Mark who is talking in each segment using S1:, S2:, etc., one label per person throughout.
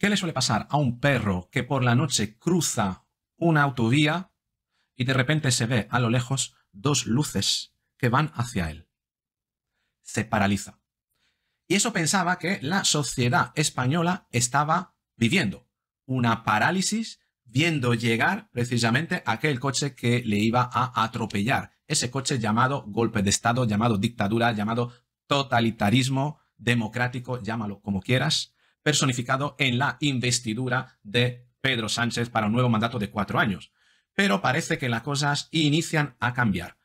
S1: ¿Qué le suele pasar a un perro que por la noche cruza una autovía y de repente se ve a lo lejos dos luces que van hacia él? Se paraliza. Y eso pensaba que la sociedad española estaba viviendo una parálisis viendo llegar precisamente aquel coche que le iba a atropellar. Ese coche llamado golpe de Estado, llamado dictadura, llamado totalitarismo democrático, llámalo como quieras, personificado en la investidura de Pedro Sánchez para un nuevo mandato de cuatro años. Pero parece que las cosas inician a cambiar.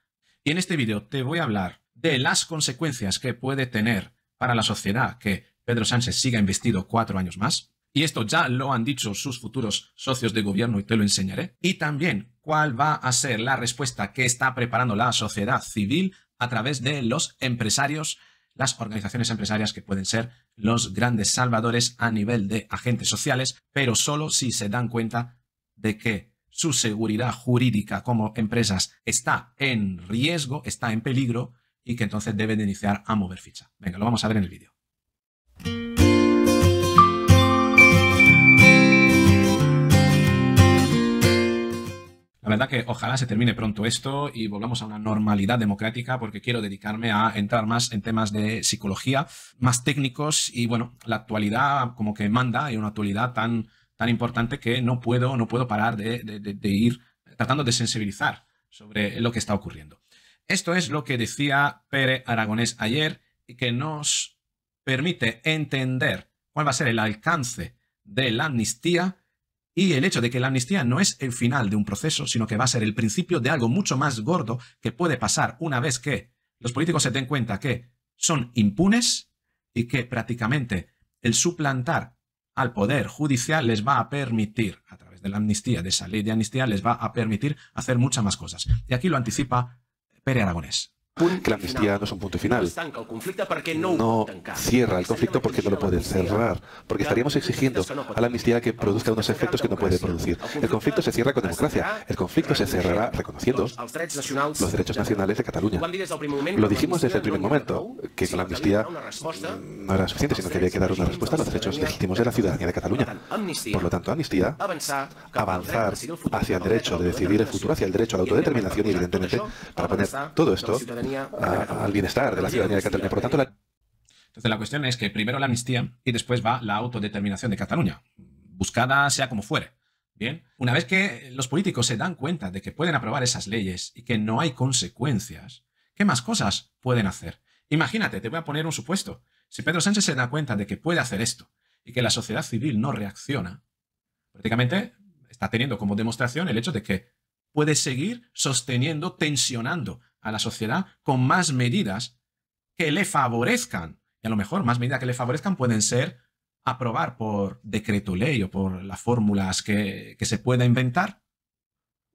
S1: Y en este vídeo te voy a hablar de las consecuencias que puede tener para la sociedad que Pedro Sánchez siga investido cuatro años más. Y esto ya lo han dicho sus futuros socios de gobierno y te lo enseñaré. Y también cuál va a ser la respuesta que está preparando la sociedad civil a través de los empresarios las organizaciones empresarias que pueden ser los grandes salvadores a nivel de agentes sociales, pero solo si se dan cuenta de que su seguridad jurídica como empresas está en riesgo, está en peligro y que entonces deben iniciar a mover ficha. Venga, lo vamos a ver en el vídeo. La verdad que ojalá se termine pronto esto y volvamos a una normalidad democrática porque quiero dedicarme a entrar más en temas de psicología, más técnicos y bueno, la actualidad como que manda y una actualidad tan, tan importante que no puedo, no puedo parar de, ir tratando de sensibilizar sobre lo que está ocurriendo. Esto es lo que decía Pere Aragonés ayer y que nos permite entender cuál va a ser el alcance de la amnistía y el hecho de que la amnistía no es el final de un proceso, sino que va a ser el principio de algo mucho más gordo que puede pasar una vez que los políticos se den cuenta que son impunes y que prácticamente el suplantar al poder judicial les va a permitir, a través de la amnistía, de esa ley de amnistía, les va a permitir hacer muchas más cosas. Y aquí lo anticipa Pere Aragonés que la amnistía no es un punto final. No cierra el conflicto porque no lo puede cerrar, porque estaríamos exigiendo a la amnistía que produzca unos efectos que no puede producir. El conflicto se cierra con democracia. El conflicto se cerrará reconociendo los derechos nacionales de Cataluña. Lo dijimos desde el primer momento, que la amnistía no era suficiente, sino que había que dar una respuesta a los derechos legítimos de la ciudadanía de Cataluña. Por lo tanto, amnistía, avanzar hacia el derecho de decidir el futuro, hacia el derecho a la autodeterminación y, evidentemente, para poner todo esto al bienestar de la ciudadanía de Cataluña. Entonces la cuestión es que primero la amnistía y después va la autodeterminación de Cataluña, buscada sea como fuere. Bien, una vez que los políticos se dan cuenta de que pueden aprobar esas leyes y que no hay consecuencias, ¿qué más cosas pueden hacer? Imagínate, te voy a poner un supuesto. Si Pedro Sánchez se da cuenta de que puede hacer esto y que la sociedad civil no reacciona, prácticamente está teniendo como demostración el hecho de que puede seguir sosteniendo, tensionando a la sociedad con más medidas que le favorezcan. Y a lo mejor más medidas que le favorezcan pueden ser aprobar por decreto ley o por las fórmulas que, que se pueda inventar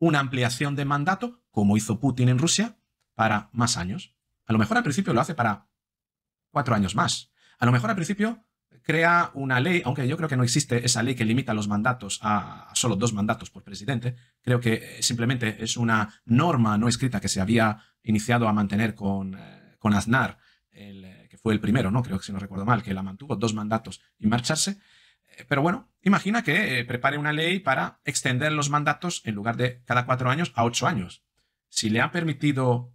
S1: una ampliación de mandato, como hizo Putin en Rusia, para más años. A lo mejor al principio lo hace para cuatro años más. A lo mejor al principio crea una ley, aunque yo creo que no existe esa ley que limita los mandatos a solo dos mandatos por presidente, creo que eh, simplemente es una norma no escrita que se había iniciado a mantener con, eh, con Aznar, eh, que fue el primero, ¿no? creo que si no recuerdo mal, que la mantuvo dos mandatos y marcharse. Pero bueno, imagina que prepare una ley para extender los mandatos en lugar de cada cuatro años a ocho años. Si le ha permitido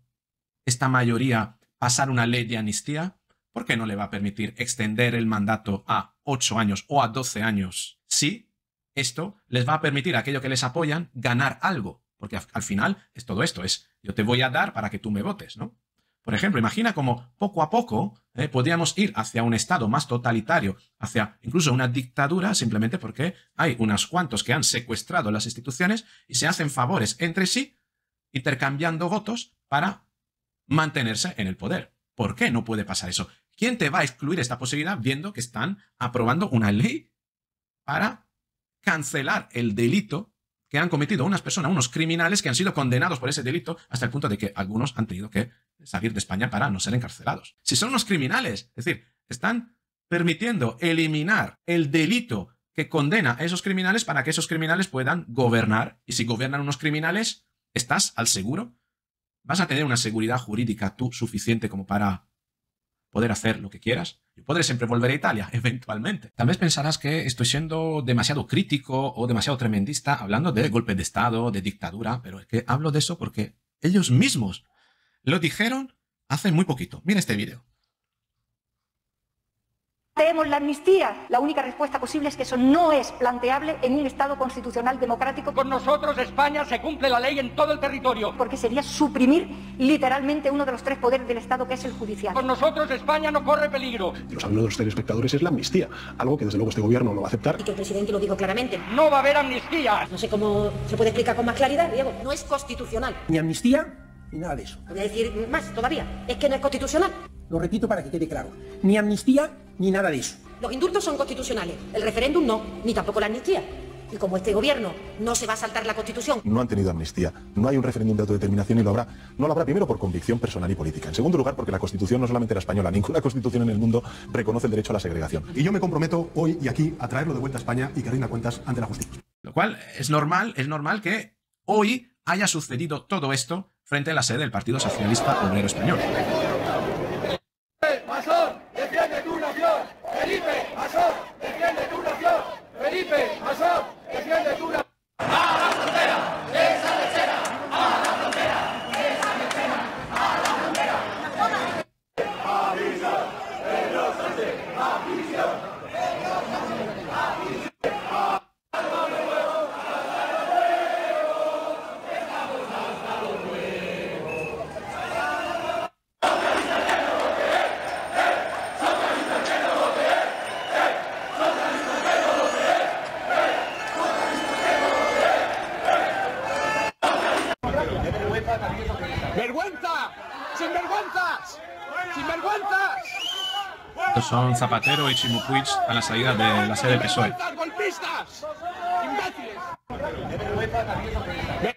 S1: esta mayoría pasar una ley de amnistía, ¿por qué no le va a permitir extender el mandato a 8 años o a 12 años? si esto les va a permitir a aquellos que les apoyan ganar algo, porque al final es todo esto, es yo te voy a dar para que tú me votes, ¿no? Por ejemplo, imagina cómo poco a poco eh, podríamos ir hacia un estado más totalitario, hacia incluso una dictadura, simplemente porque hay unos cuantos que han secuestrado las instituciones y se hacen favores entre sí, intercambiando votos para mantenerse en el poder. ¿Por qué no puede pasar eso? ¿Quién te va a excluir esta posibilidad viendo que están aprobando una ley para cancelar el delito que han cometido unas personas, unos criminales que han sido condenados por ese delito hasta el punto de que algunos han tenido que salir de España para no ser encarcelados? Si son unos criminales, es decir, están permitiendo eliminar el delito que condena a esos criminales para que esos criminales puedan gobernar. Y si gobiernan unos criminales, estás al seguro. Vas a tener una seguridad jurídica tú suficiente como para poder hacer lo que quieras. Yo podré siempre volver a Italia, eventualmente. Tal vez pensarás que estoy siendo demasiado crítico o demasiado tremendista hablando de golpe de Estado, de dictadura, pero es que hablo de eso porque ellos mismos lo dijeron hace muy poquito. Mira este vídeo. Tenemos la amnistía. La única respuesta posible es que eso no es planteable en un Estado constitucional democrático. Con nosotros, España, se cumple la ley en todo el territorio. Porque sería suprimir literalmente uno de los tres poderes del Estado, que es el judicial. Con nosotros, España no corre peligro. Y los amigos de los telespectadores es la amnistía, algo que desde luego este gobierno no va a aceptar. Y que el presidente lo digo claramente. No va a haber amnistía. No sé cómo se puede explicar con más claridad, Diego. No es constitucional. Ni amnistía ni nada de eso. Voy a decir más todavía. Es que no es constitucional. Lo repito para que quede claro. Ni amnistía ni nada de eso. Los indultos son constitucionales, el referéndum no, ni tampoco la amnistía. Y como este gobierno no se va a saltar la Constitución. No han tenido amnistía, no hay un referéndum de autodeterminación y lo habrá. No lo habrá primero por convicción personal y política. En segundo lugar, porque la Constitución no solamente la española, ninguna Constitución en el mundo reconoce el derecho a la segregación. Y yo me comprometo hoy y aquí a traerlo de vuelta a España y que rinda cuentas ante la justicia. Lo cual es normal, es normal que hoy haya sucedido todo esto frente a la sede del Partido Socialista Obrero Español. son Zapatero y Chimucuich a la salida de la sede del PSOE.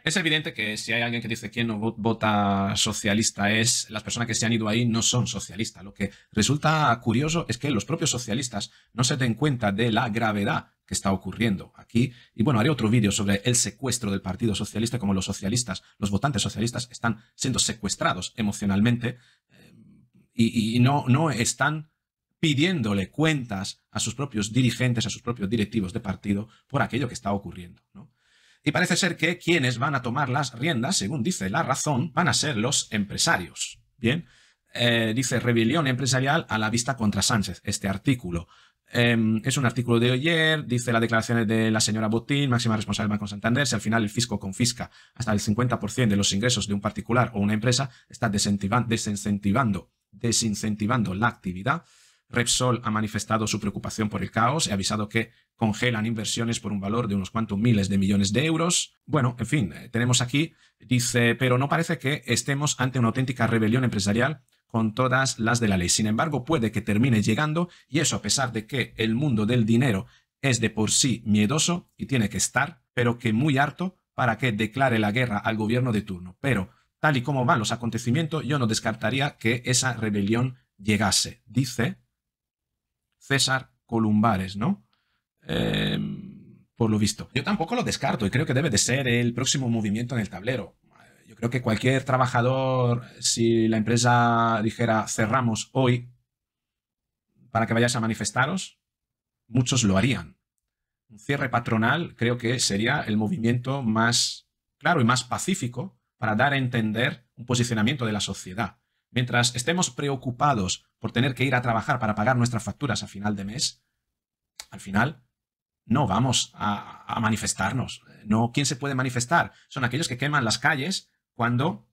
S1: Es evidente que si hay alguien que dice quién no vota socialista es las personas que se han ido ahí no son socialistas. Lo que resulta curioso es que los propios socialistas no se den cuenta de la gravedad que está ocurriendo aquí. Y bueno, haré otro vídeo sobre el secuestro del Partido Socialista, como los socialistas, los votantes socialistas están siendo secuestrados emocionalmente eh, y, no, no están pidiéndole cuentas a sus propios dirigentes, a sus propios directivos de partido, por aquello que está ocurriendo. Y parece ser que quienes van a tomar las riendas, según dice la razón, van a ser los empresarios. Bien, eh, dice rebelión empresarial a la vista contra Sánchez, este artículo. Em, es un artículo de ayer, dice las declaraciones de la señora Botín, máxima responsable del Banco Santander, si al final el fisco confisca hasta el 50% de los ingresos de un particular o una empresa, está desincentivando, desincentivando la actividad. Repsol ha manifestado su preocupación por el caos y ha avisado que congelan inversiones por un valor de unos cuantos miles de millones de euros. Bueno, en fin, eh, tenemos aquí, dice, pero no parece que estemos ante una auténtica rebelión empresarial con todas las de la ley. Sin embargo, puede que termine llegando y eso a pesar de que el mundo del dinero es de por sí miedoso y tiene que estar, pero que muy harto para que declare la guerra al gobierno de turno. Pero, tal y como van los acontecimientos, yo no descartaría que esa rebelión llegase, dice César Columbares, ¿no? Em, por lo visto. Yo tampoco lo descarto y creo que debe de ser el próximo movimiento en el tablero. Yo creo que cualquier trabajador, si la empresa dijera cerramos hoy para que vayáis a manifestaros, muchos lo harían. Un cierre patronal creo que sería el movimiento más claro y más pacífico para dar a entender un posicionamiento de la sociedad. Mientras estemos preocupados por tener que ir a trabajar para pagar nuestras facturas a final de mes, al final no vamos a, manifestarnos. No, ¿quién se puede manifestar? Son aquellos que queman las calles cuando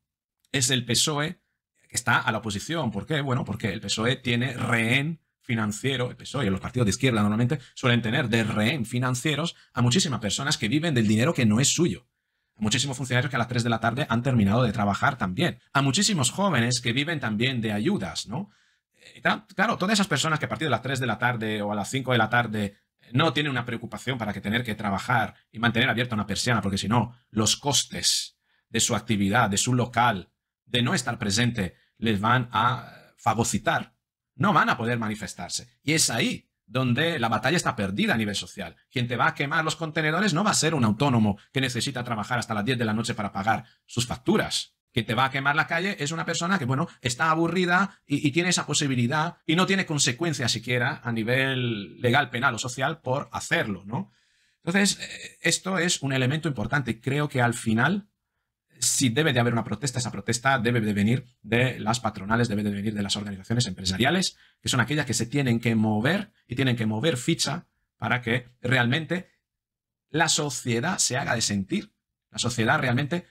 S1: es el PSOE que está a la oposición. ¿Por qué? Bueno, porque el PSOE tiene rehén financiero, el PSOE y los partidos de izquierda normalmente suelen tener de rehén financieros a muchísimas personas que viven del dinero que no es suyo muchísimos funcionarios que a las 3 de la tarde han terminado de trabajar también, a muchísimos jóvenes que viven también de ayudas, ¿no? Eh, claro, todas esas personas que a partir de las 3 de la tarde o a las 5 de la tarde no tienen una preocupación para que tener que trabajar y mantener abierta una persiana, porque si no, los costes de su actividad, de su local, de no estar presente, les van a fagocitar. No van a poder manifestarse. Y es ahí donde la batalla está perdida a nivel social. Quien te va a quemar los contenedores no va a ser un autónomo que necesita trabajar hasta las 10 de la noche para pagar sus facturas. Quien te va a quemar la calle es una persona que, bueno, está aburrida y, tiene esa posibilidad y no tiene consecuencias siquiera a nivel legal, penal o social por hacerlo, ¿no? Entonces, eh, esto es un elemento importante. Creo que al final si debe de haber una protesta, esa protesta debe de venir de las patronales, debe de venir de las organizaciones empresariales, que son aquellas que se tienen que mover y tienen que mover ficha para que realmente la sociedad se haga de sentir, la sociedad realmente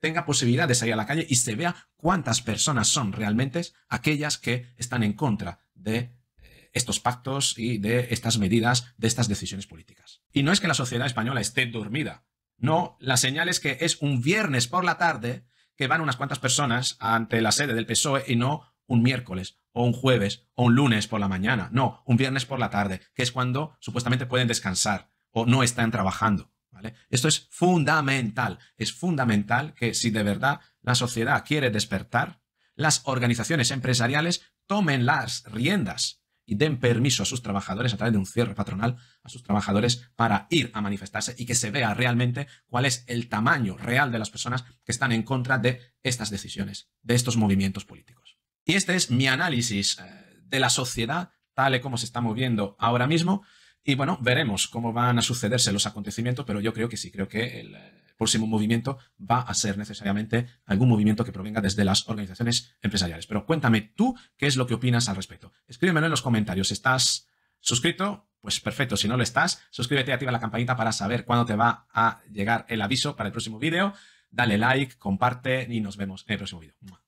S1: tenga posibilidad de salir a la calle y se vea cuántas personas son realmente aquellas que están en contra de eh, estos pactos y de estas medidas, de estas decisiones políticas. Y no es que la sociedad española esté dormida, no, la señal es que es un viernes por la tarde que van unas cuantas personas ante la sede del PSOE y no un miércoles o un jueves o un lunes por la mañana. No, un viernes por la tarde, que es cuando supuestamente pueden descansar o no están trabajando. Esto es fundamental. Es fundamental que si de verdad la sociedad quiere despertar, las organizaciones empresariales tomen las riendas y den permiso a sus trabajadores a través de un cierre patronal, a sus trabajadores para ir a manifestarse y que se vea realmente cuál es el tamaño real de las personas que están en contra de estas decisiones, de estos movimientos políticos. Y este es mi análisis eh, de la sociedad tal y como se está moviendo ahora mismo. Y bueno, veremos cómo van a sucederse los acontecimientos, pero yo creo que sí, creo que el eh, próximo movimiento va a ser necesariamente algún movimiento que provenga desde las organizaciones empresariales. Pero cuéntame tú qué es lo que opinas al respecto. Escríbemelo en los comentarios. ¿Estás suscrito? Pues perfecto, si no lo estás, suscríbete y activa la campanita para saber cuándo te va a llegar el aviso para el próximo vídeo. Dale like, comparte y nos vemos en el próximo vídeo.